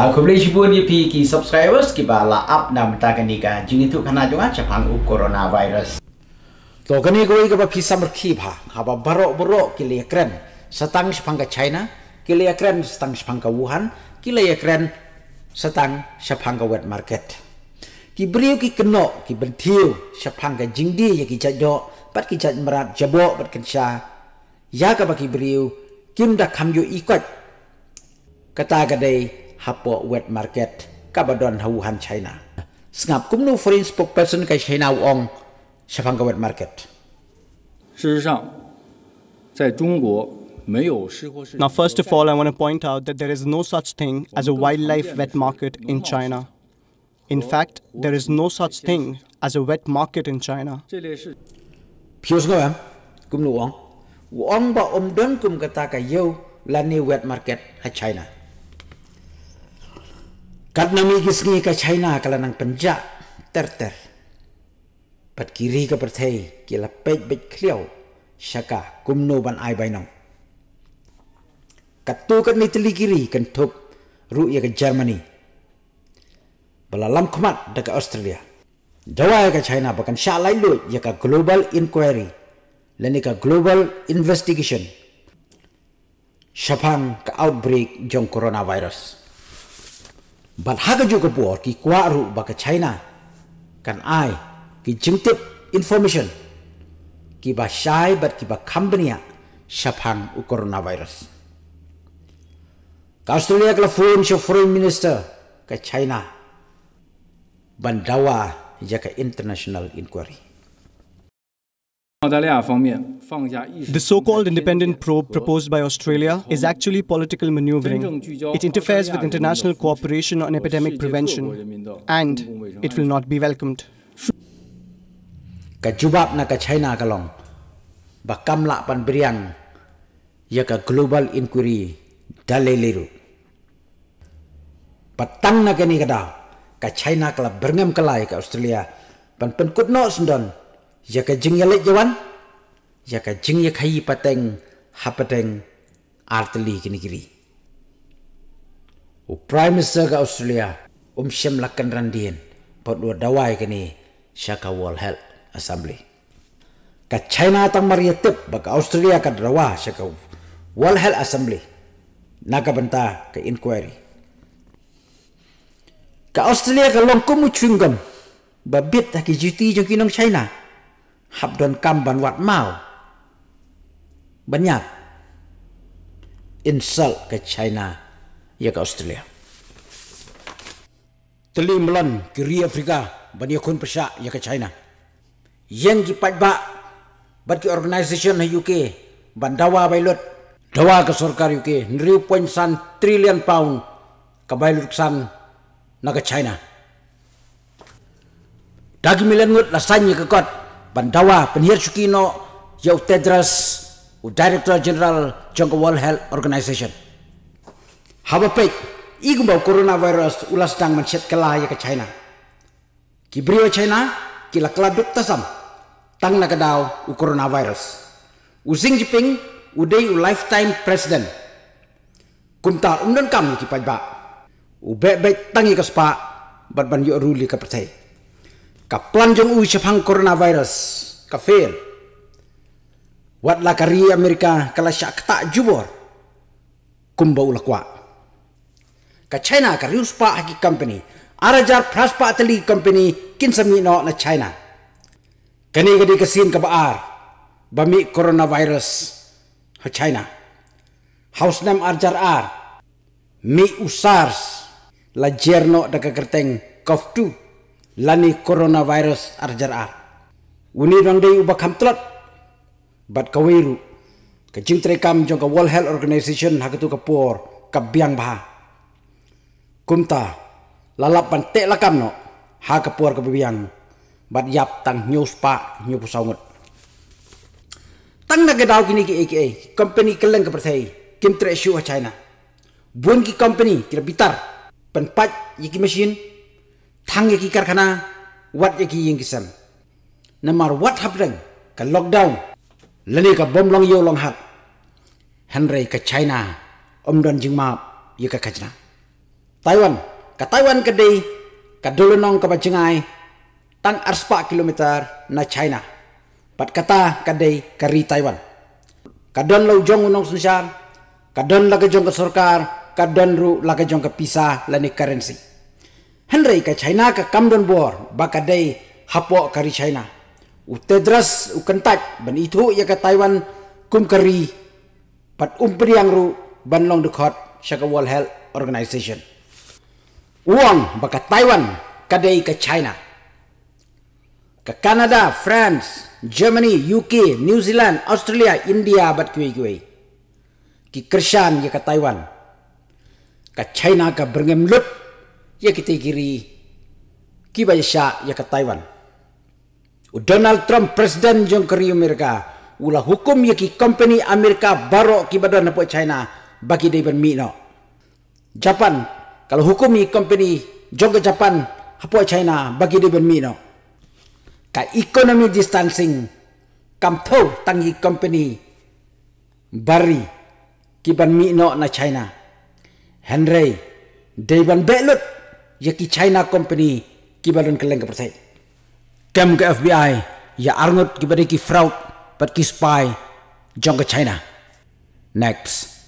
အခုပြည်ချပူဒီပီကီ subscribers ကပါလာ up နာမတာကနေကဂျင်းတူခနာကြောင့်ချပန်ဥကိုရိုနာဗိုင်းရပ်စ်တော့ကနေကိုရိကပဖီဆမ်ရခီဘာခဘဘရော့ဘရော့ကီလီယကရန်စတန်းစဖန်ကချိုင်နာကီလီယကရန်စတန်းစဖန်ကဝူဟန်ကီလီယကရန်စတန်းစဖန်ကဝက်မာကတ်ကီဘရီယိုကီကနော့ကီဘန်သီယိုစဖန်ကဂျင်းဒီယကီချဒိုပတ်ကီချတ်မရတ်ဂျဘော့ဘတ်ကန်ရှာယာကပကီဘရီယိုကင်ဒါခမ်ယိုအီကတ်ကတာကဒေး Hapo Wet Market, Kabadon China. Sngap Kumnu Foreign Spokesperson Kai China Wong, Shafanga Wet Market. now, first of all, I want to point out that there is no such thing as a wildlife wet market in China. In fact, there is no such thing as a wet market in China. Wong ba kum kata ka yo lani wet market ha China. Kad na mi gis China kala nang penja terter. ter. Pat kiri ka perthai kila pej pej kliau syaka kumno ban ai bai nong. Kat tu kat ni teli kiri kan tup ru ke Germany. Bala lam kumat daga Australia. Jawa ya ke China bakan sya lai lu ya ke global inquiry. Lani ke global investigation. Syapang ke outbreak jong coronavirus. virus bạn hát cái chuyện của kỳ quá rụ và ai kỳ chứng information kỳ bà sai bật kỳ bà company ạ u coronavirus cả Australia kala phụ cho foreign minister cái China bandawa đào international inquiry The so called independent probe proposed by Australia is actually political maneuvering. It interferes with international cooperation on epidemic prevention, and it will not be welcomed. Kajubab na China kalong, bakam lak pan global inquiry daleliru. Patang na kini kada, ka China kala berngam kalai ka Australia, pan penkut no sendon, ya ka jing ya lej jawan ya ka jing ya khayi pateng hapateng artli kini kiri u prime minister ka australia um shem lakkan randien pot dua dawai kini shaka world health assembly ka china tang maria tep ba ka australia ka rawa shaka world health assembly naga benta ka inquiry ka australia ka longkum chungam ba bit ta ki jiti jo kinong china หับดนกรรมบันวัดเมาบัญญัติอินซัลกับไชน่ายกับออสเตรเลียตลีมลันกิริแอฟริกาบันยคนประชาอยากับไชน่ายังกี่ปัจบะบัตรกี่ออร์แกไนเซชันในยูเคบันดาวาไบลดดาวากับสรการยูเคนริวพอยซันทริลเลียนปาวน์กับไบลุกซันนักกับไชน่าดากิมิลันงุดละสัญญากับก็ bandawa penyihir cukino yau Tedras, u Director General Jungle World Health Organization. Haba pek, igu bau coronavirus ulas sedang mencet kelah ya ke China. Kibrio China, kila keladuk tasam, tang na kedau u coronavirus. U Xi Jinping, u day u lifetime president. Kunta undan kam ki pajba. U bebek tangi ke spa, bat ban yuk ruli ke percaya ka planjong ui sepang coronavirus kari amerika kala sya kata jubor kumba ulakwa ka china ka company arajar pras pa company kinsa mi china kani gadi kasin ka baar bami coronavirus ha china house name arjar ar mi usars la jerno daga kerteng kof lani coronavirus arjar ar wuni rangde u ba kamtrat bat kawiru ka chimtre kam jo ka world health organization hakatu ka por ka biang bha kumta lalap ban te la kam no ha ka por ka biang bat yap tang news pa nyu pu saungut tang na ke dau kini ki aka company kelang ka persai kimtre shu a ha china bun ki company kira bitar pan pat yiki machine thang ki karkhana wat ki ying kisam namar wat happening ka lockdown lani ka bom long yo long hat henry ka china om don jing ma ye ka khajna taiwan ka taiwan ka dei ka dolonong ka bachingai tang arspa kilometer na china pat kata ka day ka ri taiwan ka don lau jong unong sunsar ka don la jong ka sorkar, ka don ru la jong ka pisa lani currency Henry ke China ke Camden Bor bakadai hapo kari China. U tedras u kentak ben itu ya ke Taiwan kum kari pat umpriang ru ban long dekot Shaka World Health Organization. Uang baka Taiwan kadai ke China. Ke Canada, France, Germany, UK, New Zealand, Australia, India bat kui kui. Ki kersan ya ke Taiwan. Ke China ke berngem lup ya kita kiri kiba ya ya ke Taiwan Donald Trump presiden jong kiri Amerika ula hukum ya ki company Amerika baro kiba dan apa China bagi dia ben mino Japan kalau hukum ya company jong ke Japan apa China bagi dia ben mino ka economy distancing kam tau tangi company bari kiban mino na China Henry Dewan Belut ya ki china company ki balon ke lengka persai kem ke fbi ya arngot ki bari ki fraud pat ki spy jong ke china next